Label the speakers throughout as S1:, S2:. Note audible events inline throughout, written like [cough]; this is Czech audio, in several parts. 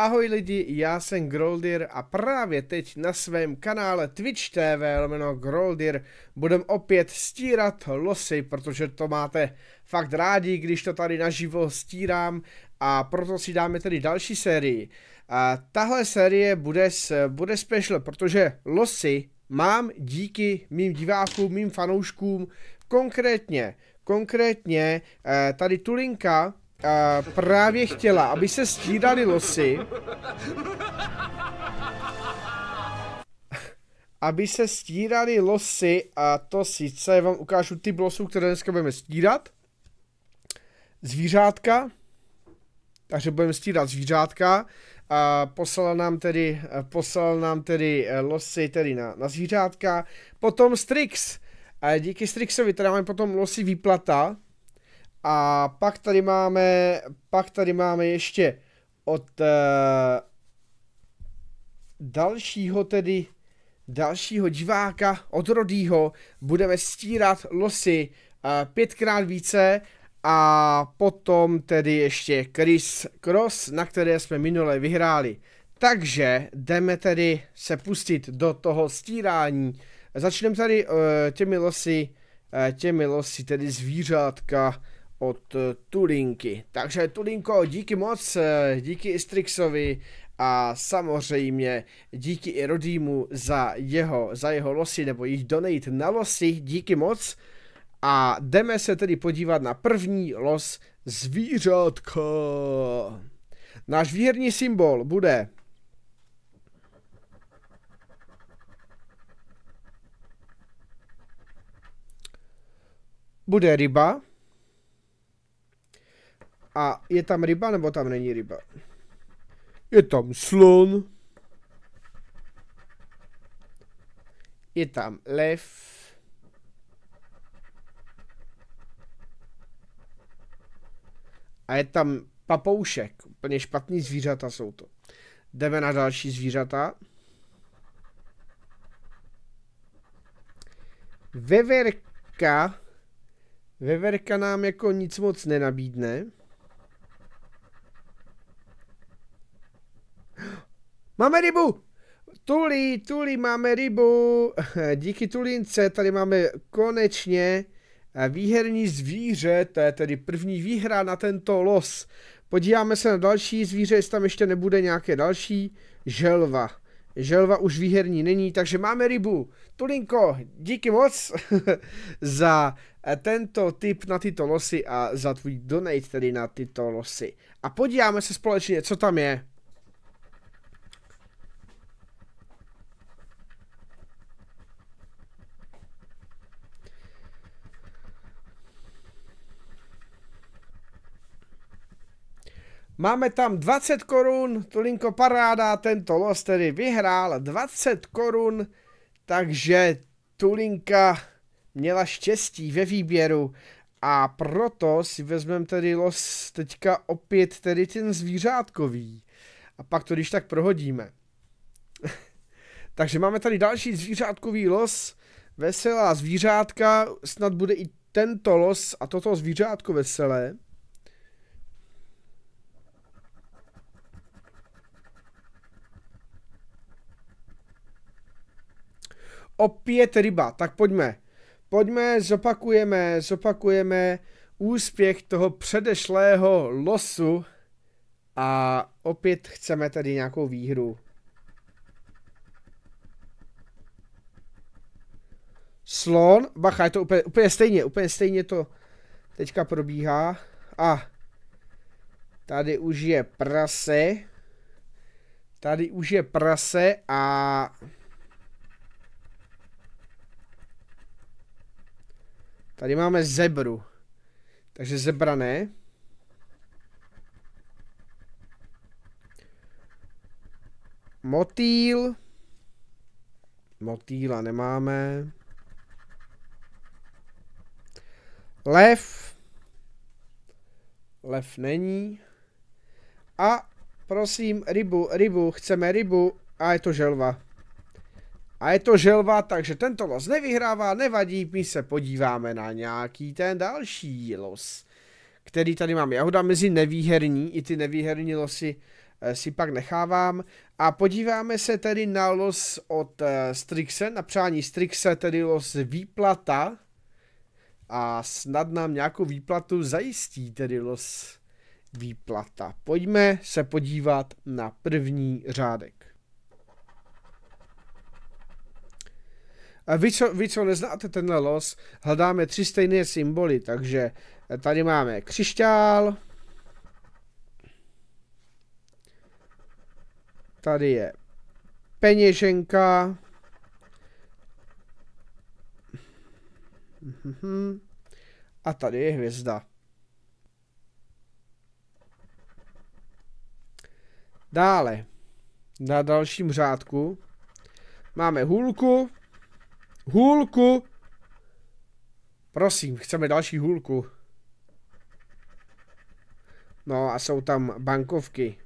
S1: Ahoj lidi, já jsem Groldir a právě teď na svém kanále Twitch TV jmeno Groldir budem opět stírat losy, protože to máte fakt rádi, když to tady naživo stírám a proto si dáme tedy další sérii. A tahle série bude, s bude special, protože losy mám díky mým divákům, mým fanouškům, konkrétně, konkrétně eh, tady tu linka, právě chtěla, aby se střídali losy. aby se stírali losy a to sice vám ukážu ty losů, které dneska budeme stírat. Zvířátka. Takže budeme stírat zvířátka. A poslal nám tedy, poslal nám tedy e, losy tedy na, na zvířátka. Potom Strix. A díky Strixovi teda máme potom losy výplata. A pak tady máme, pak tady máme ještě od uh, dalšího tedy, dalšího diváka, od Rodýho, budeme stírat losy uh, pětkrát více a potom tedy ještě Chris Cross, na které jsme minule vyhráli. Takže jdeme tedy se pustit do toho stírání. Začneme tady uh, těmi losy, uh, těmi losy tedy zvířátka, od eh, Tulinky. Takže Tulinko, díky moc, eh, díky Istrixovi a samozřejmě díky i Rodýmu za jeho, za jeho losy nebo jejich donate na losy, díky moc. A jdeme se tedy podívat na první los zvířátka. Náš výherní symbol bude bude ryba, a je tam ryba, nebo tam není ryba? Je tam slon. Je tam lev. A je tam papoušek. Úplně špatný zvířata jsou to. Jdeme na další zvířata. Veverka. Veverka nám jako nic moc nenabídne. Máme rybu! Tuli, Tuli, máme rybu! [laughs] Díky Tulince tady máme konečně eh, výherní zvíře, to je tedy první výhra na tento los. Podíváme se na další zvíře, jestli tam ještě nebude nějaké další. Želva. Želva už výherní není, takže máme rybu. Tulinko, díky moc [laughs] za eh, tento tip na tyto losy a za tvůj donate tedy na tyto losy. A podíváme se společně, co tam je. Máme tam 20 korun, Tulinko paráda, tento los tedy vyhrál 20 korun, takže Tulinka měla štěstí ve výběru a proto si vezmeme tedy los teďka opět tedy ten zvířátkový. A pak to když tak prohodíme. [laughs] takže máme tady další zvířátkový los, veselá zvířátka, snad bude i tento los a toto zvířátko veselé. opět ryba. Tak pojďme. Pojďme, zopakujeme, zopakujeme úspěch toho předešlého losu a opět chceme tady nějakou výhru. Slon, bacha, je to úplně, úplně stejně, úplně stejně to teďka probíhá. A tady už je prase. Tady už je prase a Tady máme zebru. Takže zebra ne. Motýl. Motýla nemáme. Lev. Lev není. A prosím, rybu, rybu, chceme rybu a je to želva. A je to želva, takže tento los nevyhrává, nevadí, my se podíváme na nějaký ten další los, který tady mám. Já ho dám mezi nevýherní, i ty nevýherní losy eh, si pak nechávám. A podíváme se tedy na los od eh, Strixe, na přání Strixe, tedy los výplata. A snad nám nějakou výplatu zajistí tedy los výplata. Pojďme se podívat na první řádek. A vy co, vy, co neznáte tenhle los, hledáme tři stejné symboly, takže tady máme křišťál, tady je peněženka, a tady je hvězda. Dále, na dalším řádku máme hůlku, Hůlku. Prosím, chceme další hůlku. No a jsou tam bankovky.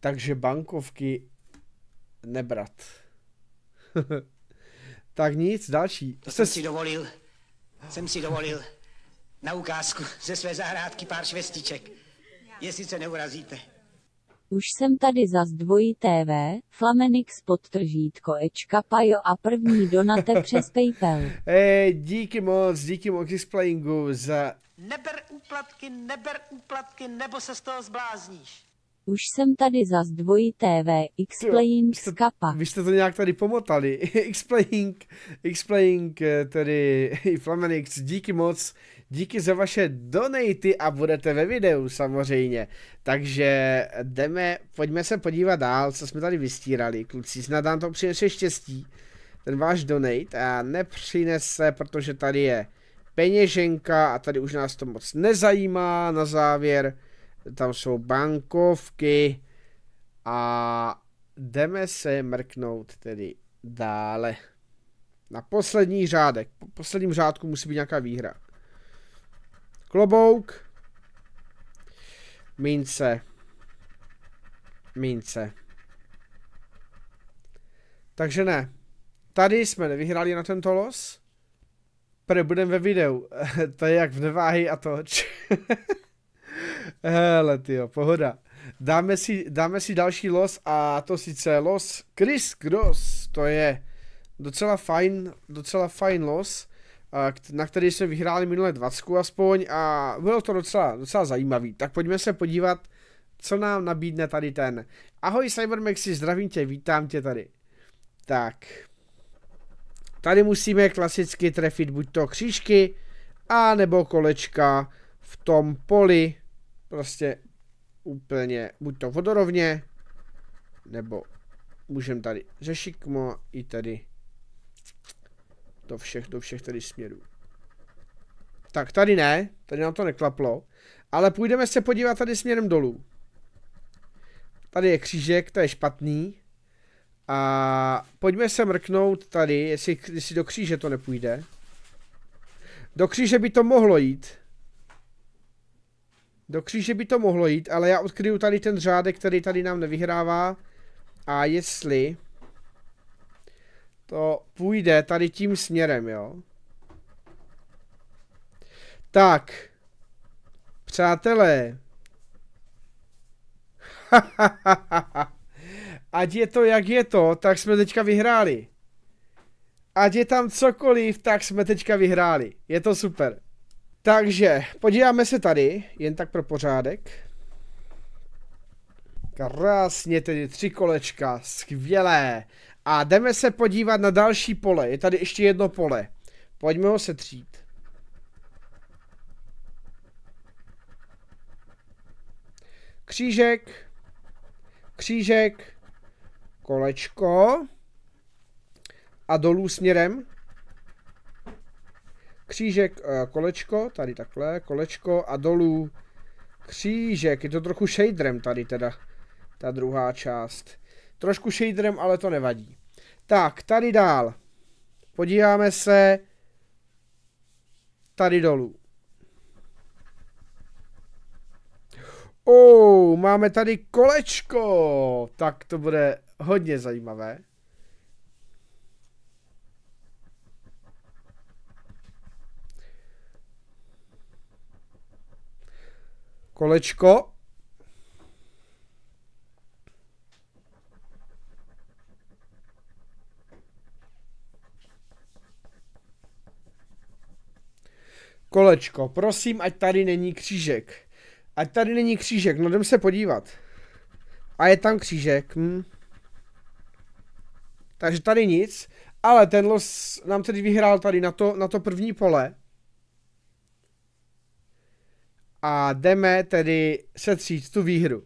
S1: Takže bankovky nebrat. [laughs] tak nic, další. To jsem si dovolil. Jsem si dovolil na ukázku ze své zahrádky pár švestiček. jestli se neurazíte. Už jsem tady za zdvojí V, Flamenix podtržítko Ečka Pajo a první donate [laughs] přes PayPal. Hey, eh, díky moc, díky moc Xplayingu za... Neber úplatky, neber úplatky, nebo se z toho zblázníš. Už jsem tady za zdvojí V, Xplaying z kapa. Vy jste to nějak tady pomotali. [laughs] Xplaying, Xplaying, eh, tedy [laughs] i Flamenix, díky moc. Díky za vaše donaty a budete ve videu samozřejmě. Takže jdeme, pojďme se podívat dál, co jsme tady vystírali. Kluci, snad nám to přinese štěstí. Ten váš donate a nepřinese, protože tady je peněženka a tady už nás to moc nezajímá na závěr. Tam jsou bankovky a jdeme se mrknout tedy dále. Na poslední řádek. Po posledním řádku musí být nějaká výhra. Klobouk. Mince. Mince. Takže ne. Tady jsme nevyhráli na tento los. Prý budeme ve videu. [laughs] to je jak v neváhy a to. [laughs] Hele, tyjo, pohoda. Dáme si, dáme si další los a to sice los Chris Cross, To je docela fajn, docela fajn los na který jsme vyhráli minule 20 aspoň a bylo to docela, docela zajímavý. Tak pojďme se podívat, co nám nabídne tady ten. Ahoj Cybermaxi, zdravím tě, vítám tě tady. Tak. Tady musíme klasicky trefit buď to křížky, a nebo kolečka v tom poli. Prostě úplně, buď to vodorovně, nebo můžeme tady řešit i tady do všech, do všech tedy směrů. Tak tady ne, tady nám to neklaplo, ale půjdeme se podívat tady směrem dolů. Tady je křížek, to je špatný. A pojďme se mrknout tady, jestli, jestli do kříže to nepůjde. Do kříže by to mohlo jít. Do kříže by to mohlo jít, ale já odkryju tady ten řádek, který tady nám nevyhrává. A jestli to půjde tady tím směrem, jo. Tak. Přátelé. [laughs] Ať je to, jak je to, tak jsme teďka vyhráli. Ať je tam cokoliv, tak jsme teďka vyhráli. Je to super. Takže, podíváme se tady, jen tak pro pořádek. Krásně, tedy tři kolečka, skvělé. A jdeme se podívat na další pole. Je tady ještě jedno pole. Pojďme ho setřít. Křížek, křížek, kolečko a dolů směrem. Křížek, eh, kolečko, tady takhle, kolečko a dolů křížek. Je to trochu shaderem tady teda, ta druhá část. Trošku shaderem, ale to nevadí. Tak, tady dál. Podíváme se tady dolů. Oh, máme tady kolečko. Tak to bude hodně zajímavé. Kolečko. Kolečko, prosím, ať tady není křížek. Ať tady není křížek, no jdem se podívat. A je tam křížek. Hm. Takže tady nic, ale ten los nám tedy vyhrál tady na to, na to první pole. A jdeme tedy setřít tu výhru.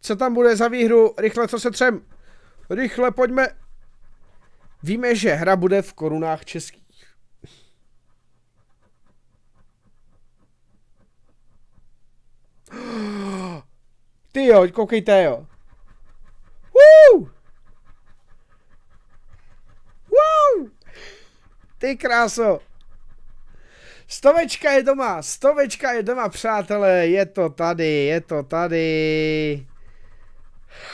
S1: Co tam bude za výhru? Rychle, co se třem? Rychle, pojďme. Víme, že hra bude v korunách českých. Ty jo, koukejte jo. Woo! Wow! Ty kráso. Stovečka je doma, stovečka je doma, přátelé, je to tady, je to tady.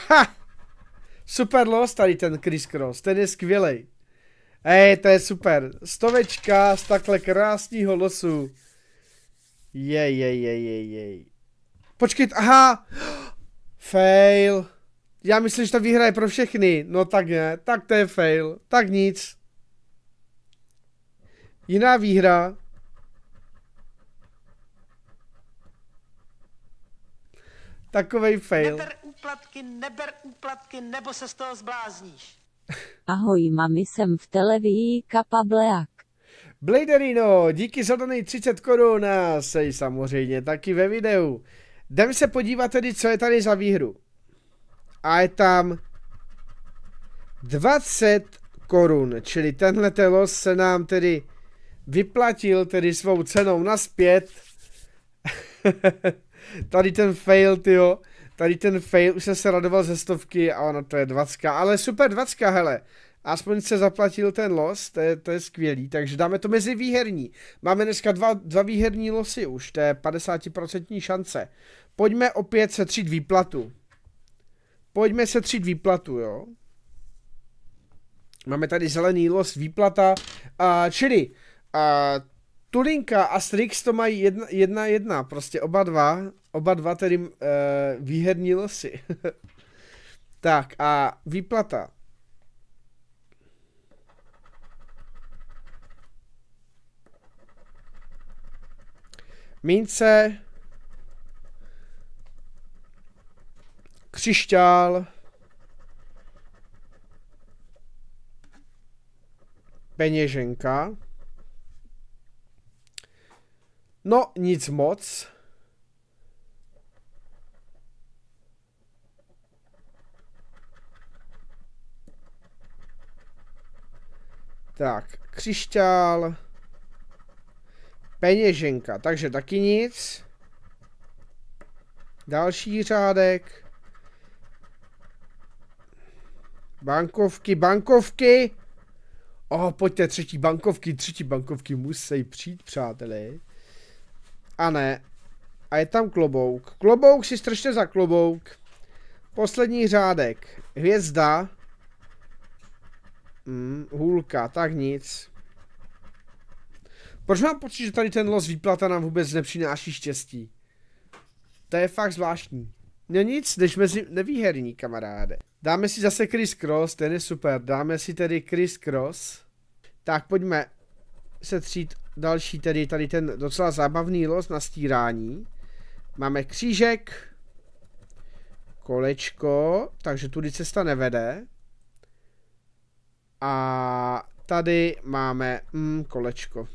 S1: Ha! Super los tady ten Chris Cross, ten je skvělý. Ej, to je super. Stovečka z takhle krásného losu. Jej, jej, jej, jej, jej. Počkej, aha! Fail. Já myslím, že ta výhra je pro všechny. No tak ne, tak to je fail. Tak nic. Jiná výhra. Takovej fail. Neber úplatky, neber úplatky, nebo se z toho zblázníš. Ahoj, mami, jsem v televizi Kapa Bleak. Bladerino, díky za daný 30 korun a sej samozřejmě taky ve videu. Jdem se podívat tedy, co je tady za výhru. A je tam 20 korun, čili tenhle telos se nám tedy vyplatil tedy svou cenou naspět. [laughs] tady ten fail, tyjo. Tady ten fail, už jsem se radoval ze stovky a ono to je 20, ale super 20, hele aspoň se zaplatil ten los, to je, to je skvělý, takže dáme to mezi výherní. Máme dneska dva, dva výherní losy už, to je 50% šance. Pojďme opět setřít výplatu. Pojďme setřít výplatu, jo. Máme tady zelený los, výplata, a, čili a, Tulinka a Strix to mají jedna, jedna, jedna, prostě oba dva, oba dva tedy e, výherní losy. [laughs] tak a výplata. mince, křišťál, peněženka. No, nic moc. Tak, křišťál. Peněženka, takže taky nic. Další řádek. Bankovky, bankovky. O, oh, pojďte, třetí bankovky, třetí bankovky musí přijít, přáteli. A ne. A je tam klobouk. Klobouk si strašně za klobouk. Poslední řádek. Hvězda. Hmm, hůlka, tak nic. Proč mám pocit, že tady ten los výplata nám vůbec nepřináší štěstí? To je fakt zvláštní. Ne, nic, než mezi nevýherní, kamaráde. Dáme si zase Chris Cross, ten je super. Dáme si tedy Chris Cross. Tak pojďme se třít další, tedy tady ten docela zábavný los na stírání. Máme křížek, kolečko, takže tudy cesta nevede. A tady máme mm, kolečko.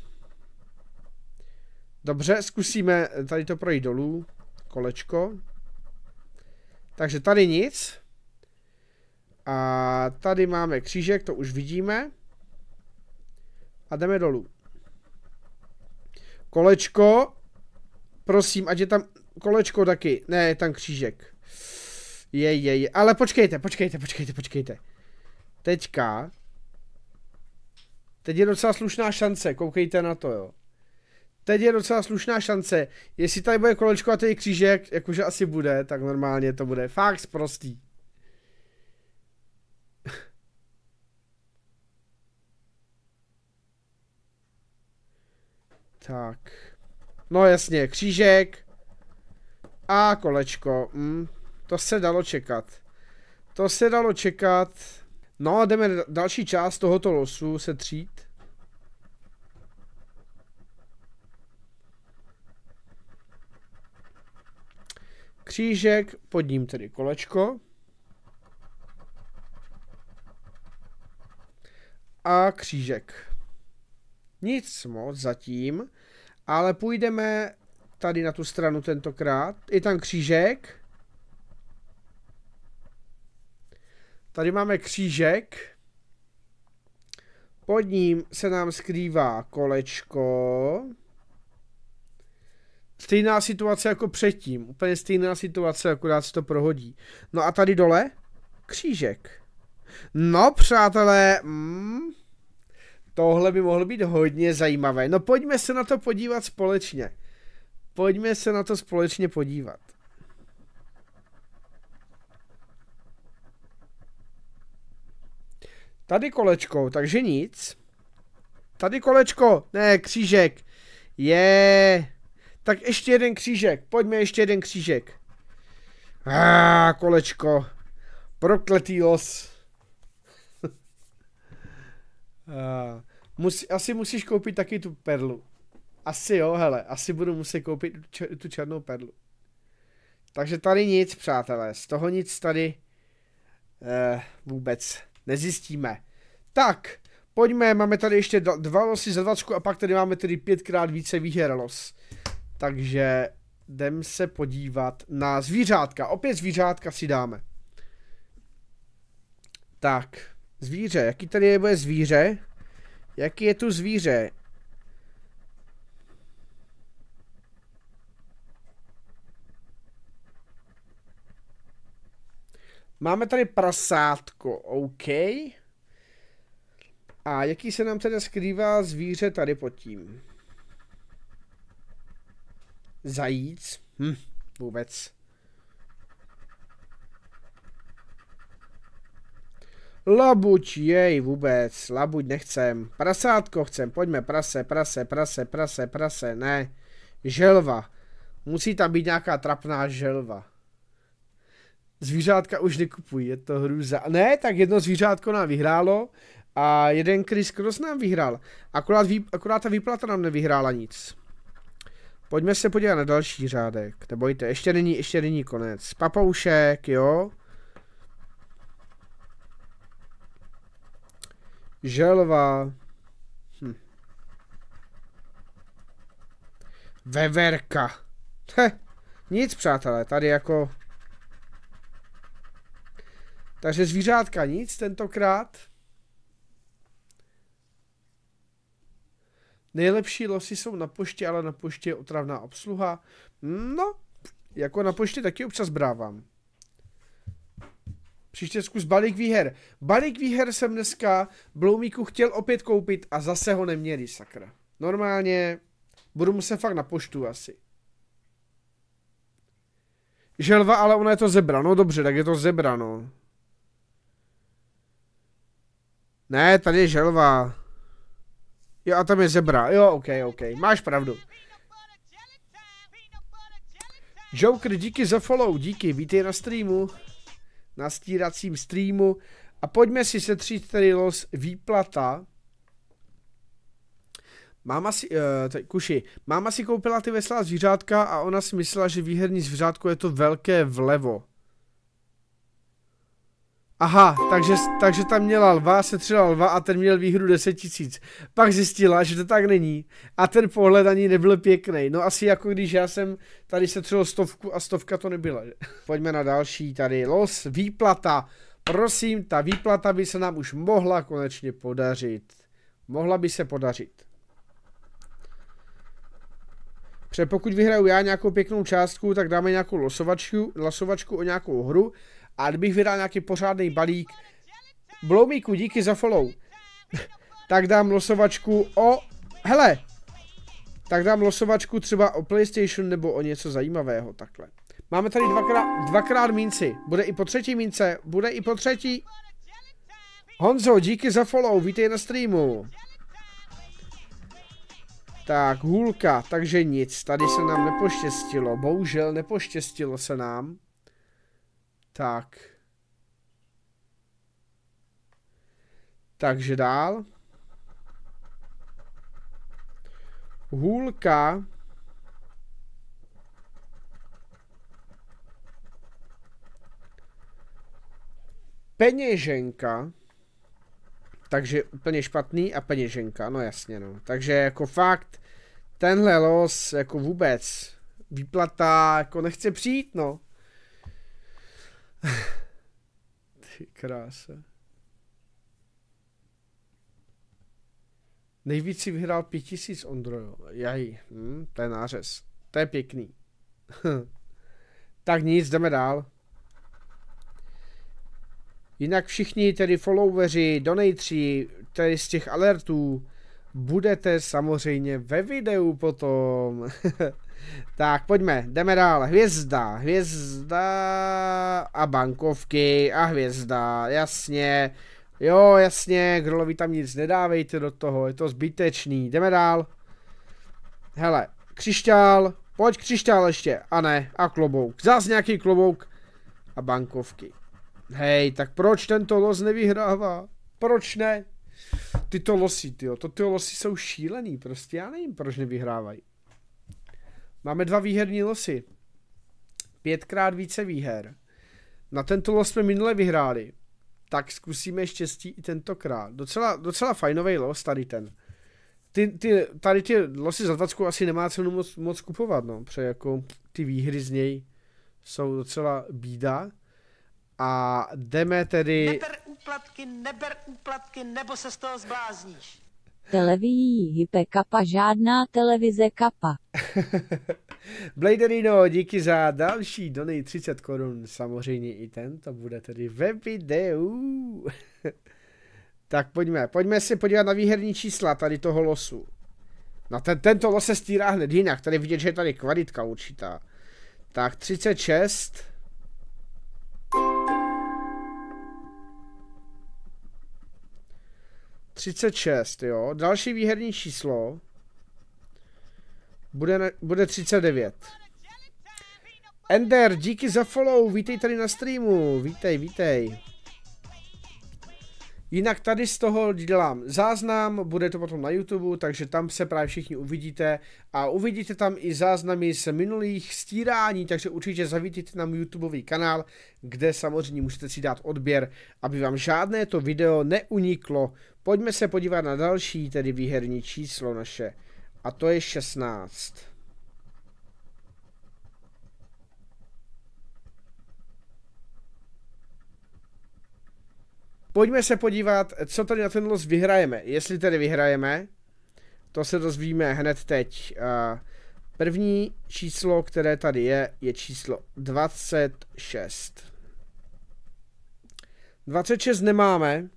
S1: Dobře, zkusíme tady to projít dolů. Kolečko. Takže tady nic. A tady máme křížek, to už vidíme. A jdeme dolů. Kolečko. Prosím, ať je tam kolečko taky. Ne, je tam křížek. Je, je, je. Ale počkejte, počkejte, počkejte, počkejte. Teďka. Teď je docela slušná šance, koukejte na to, jo teď je docela slušná šance. Jestli tady bude kolečko a tady křížek, jakože asi bude, tak normálně to bude fakt prostý. [laughs] tak. No jasně, křížek. A kolečko. Mm, to se dalo čekat. To se dalo čekat. No a jdeme další část tohoto losu se třít. křížek, pod ním tedy kolečko. A křížek. Nic moc zatím, ale půjdeme tady na tu stranu tentokrát. Je tam křížek. Tady máme křížek. Pod ním se nám skrývá kolečko. Stejná situace jako předtím, úplně stejná situace, akorát se to prohodí. No a tady dole? Křížek. No přátelé, mm, tohle by mohlo být hodně zajímavé. No pojďme se na to podívat společně. Pojďme se na to společně podívat. Tady kolečko, takže nic. Tady kolečko, ne, křížek. Je. Tak ještě jeden křížek. Pojďme ještě jeden křížek. Ah, kolečko. Prokletý los. ah, [laughs] musí, asi musíš koupit taky tu perlu. Asi jo, hele. Asi budu muset koupit tu černou perlu. Takže tady nic, přátelé. Z toho nic tady eh, vůbec nezjistíme. Tak, pojďme, máme tady ještě dva losy za dvacku a pak tady máme tedy pětkrát více výher los. Takže jdem se podívat na zvířátka. Opět zvířátka si dáme. Tak, zvíře. Jaký tady je bude zvíře? Jaký je tu zvíře? Máme tady prasátko, OK. A jaký se nám teda skrývá zvíře tady pod tím? zajíc. Hm, vůbec. Labuť, jej, vůbec, labuť nechcem. Prasátko chcem, pojďme, prase, prase, prase, prase, prase, ne. Želva. Musí tam být nějaká trapná želva. Zvířátka už nekupují, je to hrůza. Ne, tak jedno zvířátko nám vyhrálo a jeden Chris Cross nám vyhrál. Akorát, vý, akorát ta výplata nám nevyhrála nic. Pojďme se podívat na další řádek. Nebojte, ještě není, ještě není konec. Papoušek, jo. Želva. Hm. Veverka. Heh, nic, přátelé, tady jako... Takže zvířátka nic tentokrát. Nejlepší losy jsou na poště, ale na poště je otravná obsluha. No, jako na poště taky občas brávám. Příště zkus balík výher. Balík výher jsem dneska Bloumíku chtěl opět koupit a zase ho neměli, sakra. Normálně budu muset fakt na poštu asi. Želva, ale ona je to zebra. No dobře, tak je to zebra, no. Ne, tady je želva. Jo, a tam je zebra. Jo, ok, ok. Máš pravdu. Joker, díky za follow, díky, vítej na streamu, na stíracím streamu a pojďme si setřít tady los výplata. Máma si, uh, eh, tady, kuši, máma si koupila ty veselá zvířátka a ona si myslela, že výherní zvířátko je to velké vlevo. Aha, takže, takže tam měla lva, setřela lva a ten měl výhru 10 tisíc. Pak zjistila, že to tak není a ten pohled ani nebyl pěkný. No asi jako když já jsem tady setřel stovku a stovka to nebyla. [laughs] Pojďme na další tady. Los, výplata. Prosím, ta výplata by se nám už mohla konečně podařit. Mohla by se podařit. Protože pokud vyhraju já nějakou pěknou částku, tak dáme nějakou losovačku, losovačku o nějakou hru a kdybych vydal nějaký pořádný balík, bloumíku díky za follow. [laughs] tak dám losovačku o... Hele! Tak dám losovačku třeba o PlayStation nebo o něco zajímavého, takhle. Máme tady dvakrát, dvakrát minci. Bude i po třetí mince, bude i po třetí. Honzo, díky za follow, vítej na streamu. Tak, hůlka, takže nic, tady se nám nepoštěstilo, bohužel nepoštěstilo se nám. Tak. Takže dál. Hůlka. Peněženka. Takže úplně špatný a peněženka, no jasně no. Takže jako fakt, tenhle los jako vůbec výplata jako nechce přijít no. [laughs] Ty krása. Nejvíc si vyhrál 5000 Ondrojo. Jaj, hm, to je nářez. To je pěkný. [laughs] tak nic, jdeme dál. Jinak všichni tedy followeri, donatři, tedy z těch alertů, budete samozřejmě ve videu potom. [laughs] Tak, pojďme, jdeme dál. Hvězda, hvězda a bankovky a hvězda, jasně. Jo, jasně, Grolovi tam nic nedávejte do toho, je to zbytečný. Jdeme dál. Hele, křišťál, pojď křišťál ještě. A ne, a klobouk. Zas nějaký klobouk a bankovky. Hej, tak proč tento los nevyhrává? Proč ne? Tyto losy, tyjo, to ty losy jsou šílený, prostě já nevím, proč nevyhrávají. Máme dva výherní losy. Pětkrát více výher. Na tento los jsme minule vyhráli. Tak zkusíme štěstí i tentokrát. Docela, docela fajnový los tady ten. Ty, ty, tady ty losy za 20 asi nemá cenu moc, moc kupovat, no. Protože jako ty výhry z něj jsou docela bída. A jdeme tedy... Neber úplatky, neber úplatky, nebo se z toho zblázníš televizí hype kapa, žádná televize kapa. [laughs] Bladerino, díky za další donej 30 korun, samozřejmě i ten to bude tedy ve videu. [laughs] tak pojďme, pojďme si podívat na výherní čísla tady toho losu. Na ten, tento los se stírá hned jinak, tady vidět, že je tady kvalitka určitá. Tak 36, 36, jo. Další výherní číslo bude, na, bude 39. Ender, díky za follow, vítej tady na streamu, vítej, vítej. Jinak tady z toho dělám záznam, bude to potom na YouTube, takže tam se právě všichni uvidíte a uvidíte tam i záznamy z minulých stírání, takže určitě zavítejte na můj YouTubeový kanál, kde samozřejmě můžete si dát odběr, aby vám žádné to video neuniklo, Pojďme se podívat na další, tedy výherní číslo naše. A to je 16. Pojďme se podívat, co tady na ten los vyhrajeme. Jestli tedy vyhrajeme, to se dozvíme hned teď. První číslo, které tady je, je číslo 26. 26 nemáme,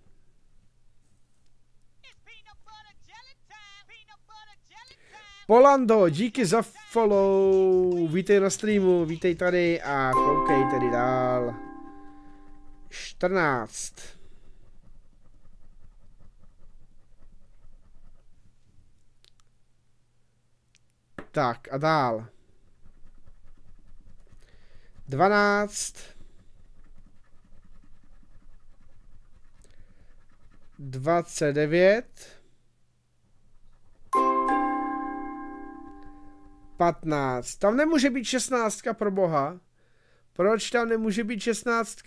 S1: Polando, díky za follow, vítej na streamu, vítej tady a koukej tedy dál. 14. Tak a dál. 12. 29. 15. Tam nemůže být 16, pro boha. Proč tam nemůže být 16?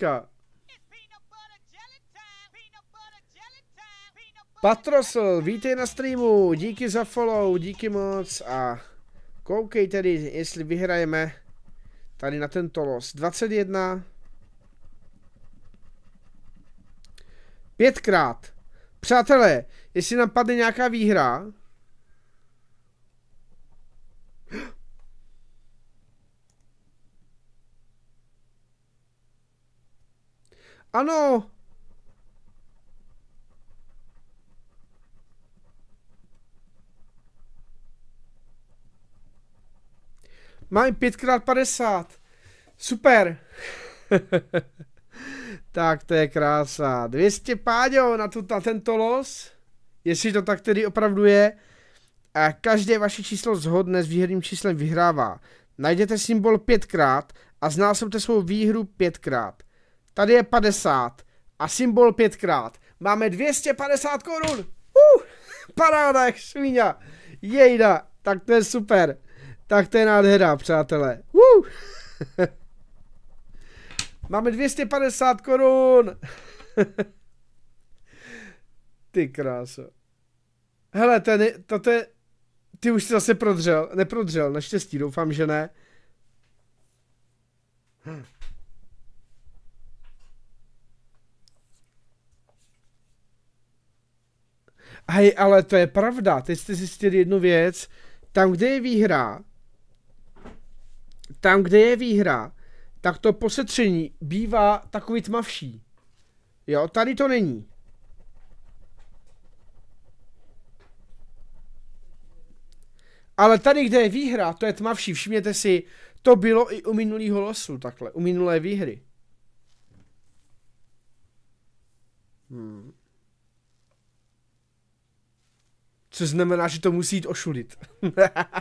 S1: Patrosl, vítej na streamu, díky za follow, díky moc a koukej tedy, jestli vyhrajeme tady na tento los. 21. Pětkrát. Přátelé, jestli nám padne nějaká výhra, Ano! Mám 5x50. Super. [laughs] tak to je krása. 200 páďo na, tu, na tento los. Jestli to tak tedy opravdu je. A každé vaše číslo zhodne s výherním číslem vyhrává. Najděte symbol 5x a znásobte svou výhru 5x. Tady je 50 a symbol pětkrát. Máme 250 korun. Uh, paráda jak svíňa. Jejda, tak to je super. Tak to je nádhera, přátelé. Uh. [laughs] Máme 250 korun. [laughs] Ty kráso. Hele, to je, to je, ty už jsi zase prodřel, neprodřel, naštěstí, doufám, že ne. Hm. Hej, ale to je pravda, teď jste zjistili jednu věc. Tam, kde je výhra, tam, kde je výhra, tak to posetření bývá takový tmavší. Jo, tady to není. Ale tady, kde je výhra, to je tmavší. Všimněte si, to bylo i u minulého losu takhle, u minulé výhry. Hmm. Což znamená, že to musí jít ošulit. [laughs]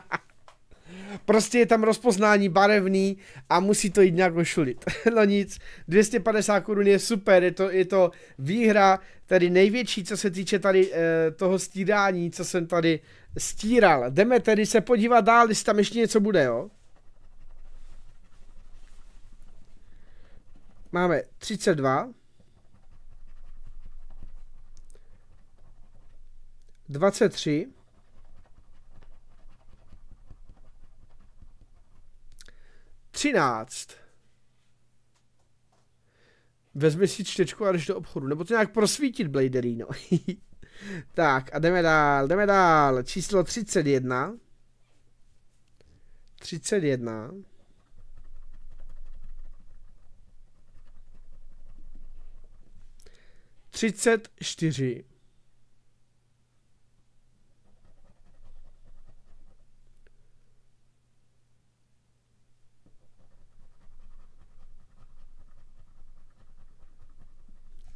S1: prostě je tam rozpoznání barevný a musí to jít nějak ošulit. [laughs] no nic, 250 korun je super, je to, je to výhra tady největší, co se týče tady eh, toho stírání, co jsem tady stíral. Jdeme tedy se podívat dál, jestli tam ještě něco bude, jo? Máme 32. 23, 13. Vezmi si čtečku a jdeš do obchodu, nebo to nějak prosvítit, Bladerino. [laughs] tak a jdeme dál, jdeme dál. Číslo 31. 31. Třicet čtyři.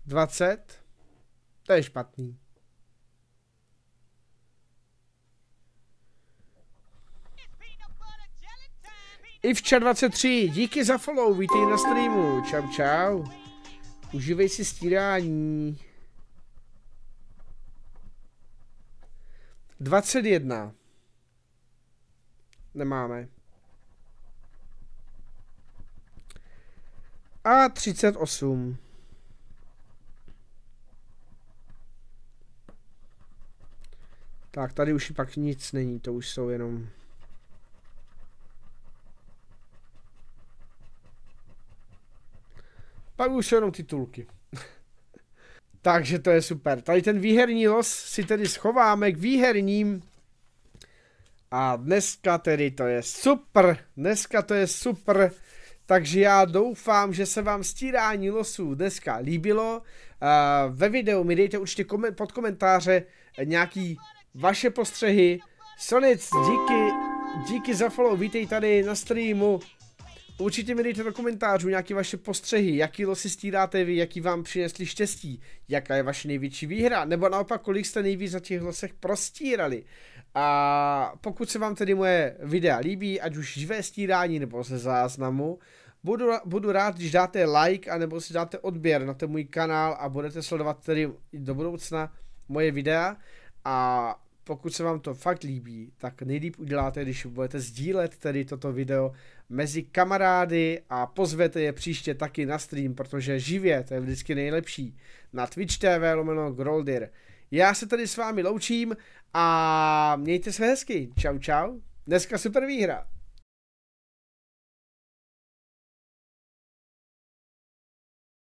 S1: 20, to je špatný. Ivča 23, díky za follow, vítej na streamu, čau čau. Užívej si stírání. 21. Nemáme. A 38. Tak, tady už pak nic není, to už jsou jenom... Pak už jsou jenom titulky. [laughs] Takže to je super. Tady ten výherní los si tedy schováme k výherním. A dneska tedy to je super. Dneska to je super. Takže já doufám, že se vám stírání losů dneska líbilo. Ve videu mi dejte určitě pod komentáře nějaký vaše postřehy. Sonic, díky, díky za follow, vítej tady na streamu. Určitě mi dejte do komentářů nějaké vaše postřehy, jaký losy stíráte vy, jaký vám přinesli štěstí, jaká je vaše největší výhra, nebo naopak kolik jste nejvíc na těch losech prostírali. A pokud se vám tedy moje videa líbí, ať už živé stírání nebo ze záznamu, budu, budu rád, když dáte like, anebo si dáte odběr na ten můj kanál a budete sledovat tedy do budoucna moje videa. A pokud se vám to fakt líbí, tak nejlíp uděláte, když budete sdílet tedy toto video mezi kamarády a pozvete je příště taky na stream, protože živě to je vždycky nejlepší. Na Twitch TV lomeno Groldir. Já se tady s vámi loučím a mějte se hezky. Čau čau. Dneska super výhra.